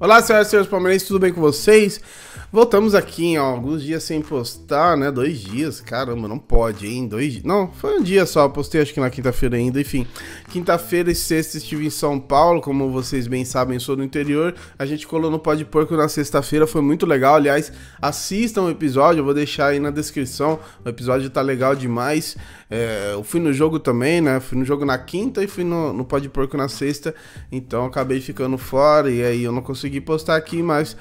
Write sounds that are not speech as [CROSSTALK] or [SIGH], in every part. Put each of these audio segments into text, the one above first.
Olá, senhoras e senhores palmeirenses, tudo bem com vocês? Voltamos aqui, alguns dias sem postar, né? Dois dias, caramba, não pode, hein? Dois Não, foi um dia só, postei acho que na quinta-feira ainda, enfim. Quinta-feira e sexta estive em São Paulo, como vocês bem sabem, sou do interior. A gente colou no Pode de Porco na sexta-feira, foi muito legal. Aliás, assistam o episódio, eu vou deixar aí na descrição. O episódio tá legal demais. É, eu fui no jogo também, né? Fui no jogo na quinta e fui no, no Pode Porco na sexta. Então acabei ficando fora e aí eu não consegui postar aqui, mas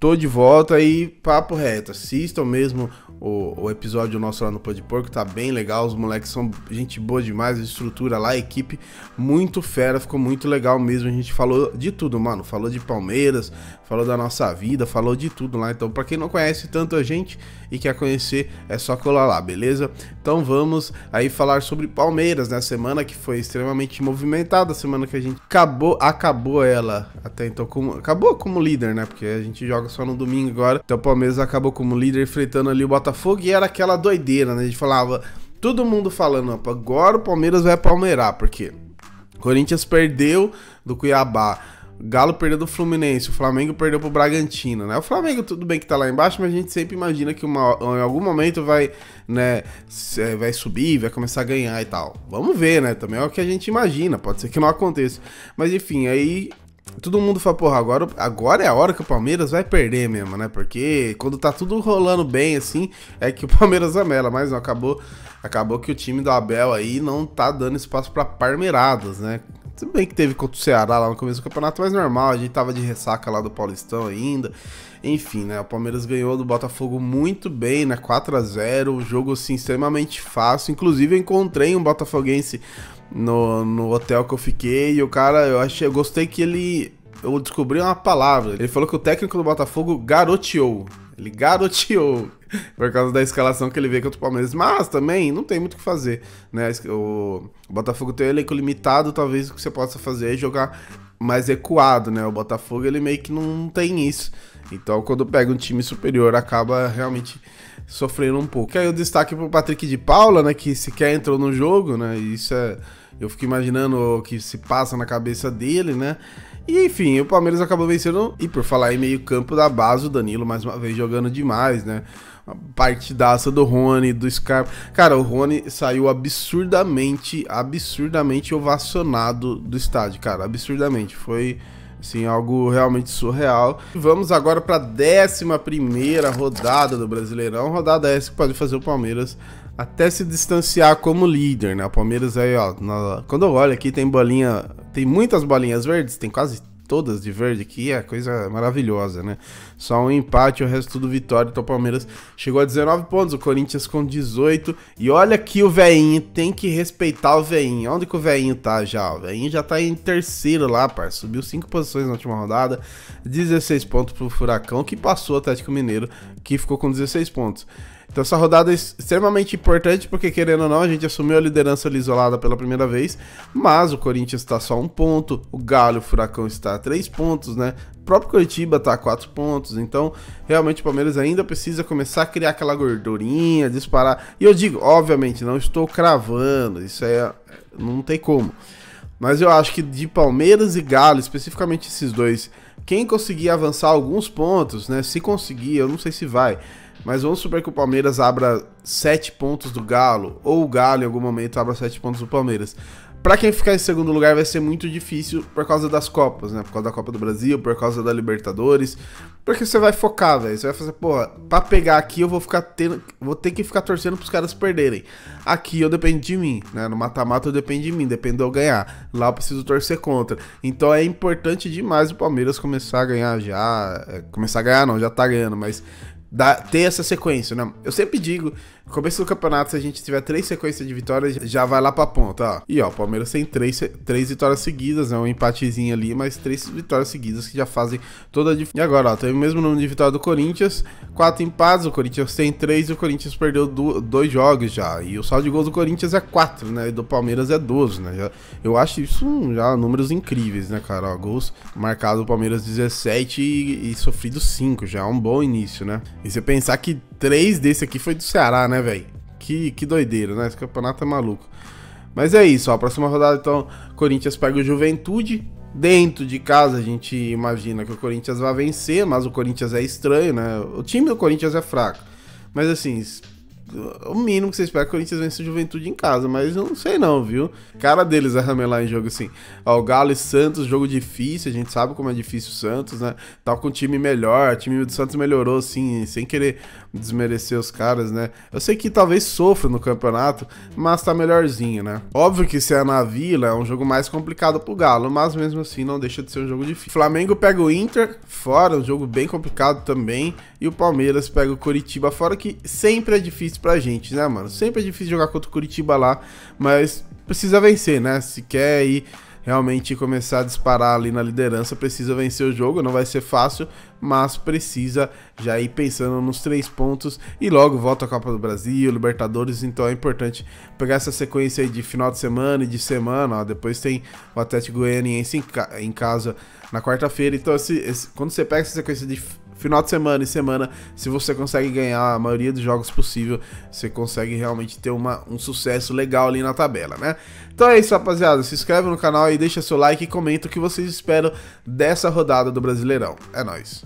Tô de volta e papo reto. Assistam mesmo o, o episódio nosso lá no Pão de Porco, tá bem legal. Os moleques são gente boa demais, a estrutura lá, a equipe muito fera, ficou muito legal mesmo. A gente falou de tudo, mano. Falou de Palmeiras, falou da nossa vida, falou de tudo lá. Então, pra quem não conhece tanto a gente e quer conhecer, é só colar lá, beleza? Então vamos aí falar sobre Palmeiras, né? Semana que foi extremamente movimentada, semana que a gente acabou, acabou ela até então, como, acabou como líder, né? Porque a gente joga joga só no domingo agora. Então o Palmeiras acabou como líder enfrentando ali o Botafogo e era aquela doideira, né? A gente falava, todo mundo falando, agora o Palmeiras vai palmeirar, porque Corinthians perdeu do Cuiabá. Galo perdeu do Fluminense, o Flamengo perdeu pro Bragantino, né? O Flamengo, tudo bem que tá lá embaixo, mas a gente sempre imagina que uma, em algum momento vai, né, eh, vai subir, vai começar a ganhar e tal. Vamos ver, né? Também é o que a gente imagina, pode ser que não aconteça. Mas enfim, aí todo mundo fala, porra, agora, agora é a hora que o Palmeiras vai perder mesmo, né? Porque quando tá tudo rolando bem, assim, é que o [LAUGHS] Palmeiras amela, mas não, acabou, acabou que o time do Abel aí não tá dando espaço para parmeiradas, né? Tudo bem que teve contra o Ceará lá no começo do campeonato, mas normal, a gente tava de ressaca lá do Paulistão ainda. Enfim, né? O Palmeiras ganhou do Botafogo muito bem, né? 4 a 0 jogo assim extremamente fácil. Inclusive, eu encontrei um botafoguense no, no hotel que eu fiquei e o cara, eu achei, eu gostei que ele eu descobri uma palavra. Ele falou que o técnico do Botafogo garoteou. Ele garoteou por causa da escalação que ele vê contra o Palmeiras. Mas também não tem muito o que fazer, né? O Botafogo tem um elenco limitado, talvez o que você possa fazer é jogar mais recuado, né? O Botafogo ele meio que não tem isso. Então, quando pega um time superior, acaba realmente sofrendo um pouco. E aí o destaque pro Patrick de Paula, né, que sequer entrou no jogo, né? Isso é eu fico imaginando o que se passa na cabeça dele, né? E enfim, o Palmeiras acabou vencendo. E por falar em meio-campo da base, o Danilo mais uma vez jogando demais, né? A partidaça do Rony, do Scarpa. Cara, o Rony saiu absurdamente, absurdamente ovacionado do estádio, cara. Absurdamente. Foi. assim algo realmente surreal. Vamos agora para a 11 rodada do Brasileirão. Rodada essa que pode fazer o Palmeiras até se distanciar como líder, né? O Palmeiras aí, ó. Na... Quando eu olho aqui, tem bolinha tem muitas bolinhas verdes, tem quase todas de verde aqui, é coisa maravilhosa, né? Só um empate, o resto tudo vitória. Então o Palmeiras chegou a 19 pontos, o Corinthians com 18. E olha aqui o veinho tem que respeitar o veinho. Onde que o veinho tá já? O veinho já tá em terceiro lá, par. Subiu 5 posições na última rodada, 16 pontos pro Furacão, que passou o Atlético Mineiro, que ficou com 16 pontos. Então essa rodada é extremamente importante, porque querendo ou não, a gente assumiu a liderança ali isolada pela primeira vez, mas o Corinthians está só um ponto, o Galo, o Furacão está a três pontos, né? O próprio Curitiba está a quatro pontos, então realmente o Palmeiras ainda precisa começar a criar aquela gordurinha, disparar. E eu digo, obviamente, não estou cravando, isso é. não tem como. Mas eu acho que de Palmeiras e Galo, especificamente esses dois, quem conseguir avançar alguns pontos, né? Se conseguir, eu não sei se vai mas vamos supor que o Palmeiras abra 7 pontos do Galo, ou o Galo em algum momento abra 7 pontos do Palmeiras. Para quem ficar em segundo lugar vai ser muito difícil por causa das Copas, né? Por causa da Copa do Brasil, por causa da Libertadores. Porque você vai focar, velho. Você vai fazer, porra, pra pegar aqui eu vou ficar tendo. Vou ter que ficar torcendo pros caras perderem. Aqui eu dependo de mim, né? No mata-mata eu dependo de mim, dependo de eu ganhar. Lá eu preciso torcer contra. Então é importante demais o Palmeiras começar a ganhar já. É, começar a ganhar não, já tá ganhando, mas dar, ter essa sequência, né? Eu sempre digo no começo do campeonato, se a gente tiver três sequências de vitórias, já vai lá pra ponta, ó. E ó, o Palmeiras tem três, três vitórias seguidas, né? Um empatezinho ali, mas três vitórias seguidas que já fazem toda a diferença. E agora, ó, tem o mesmo número de vitórias do Corinthians, quatro empates, o Corinthians tem três e o Corinthians perdeu do, dois jogos já. E o saldo de gols do Corinthians é quatro, né? E do Palmeiras é 12, né? Já, eu acho isso já números incríveis, né, cara? Ó, gols marcados do Palmeiras 17 e, e sofrido já é um bom início, né? E você pensar que três desse aqui foi do Ceará, né, velho? Que, que doideira, né? Esse campeonato é maluco. Mas é isso, ó. A próxima rodada, então, Corinthians pega o Juventude. Dentro de casa, a gente imagina que o Corinthians vai vencer, mas o Corinthians é estranho, né? O time do Corinthians é fraco. Mas assim, o mínimo que você espera é que o Corinthians vença a Juventude em casa, mas eu não sei não, viu? Cara deles é ramelar em jogo assim. Ó, o Galo e Santos, jogo difícil, a gente sabe como é difícil o Santos, né? Tá com o time melhor, o time do Santos melhorou, assim, sem querer desmerecer os caras, né? Eu sei que talvez sofra no campeonato, mas tá melhorzinho, né? Óbvio que se é na Vila, é um jogo mais complicado pro Galo, mas mesmo assim não deixa de ser um jogo difícil. Flamengo pega o Inter, fora, um jogo bem complicado também, e o Palmeiras pega o Curitiba, fora que sempre é difícil difíceis pra gente, né, mano? Sempre é difícil jogar contra o Curitiba lá, mas precisa vencer, né? Se quer ir realmente começar a disparar ali na liderança, precisa vencer o jogo, não vai ser fácil, mas precisa já ir pensando nos três pontos e logo volta a Copa do Brasil, Libertadores, então é importante pegar essa sequência aí de final de semana e de semana, ó, depois tem o Atlético Goianiense em, ca em casa na quarta-feira, então esse, esse, quando você pega essa sequência de final de semana e semana, se você consegue ganhar a maioria dos jogos possível, você consegue realmente ter uma, um sucesso legal ali na tabela, né? Então é isso, rapaziada. Se inscreve no canal e deixa seu like e comenta o que vocês esperam dessa rodada do Brasileirão. É nóis.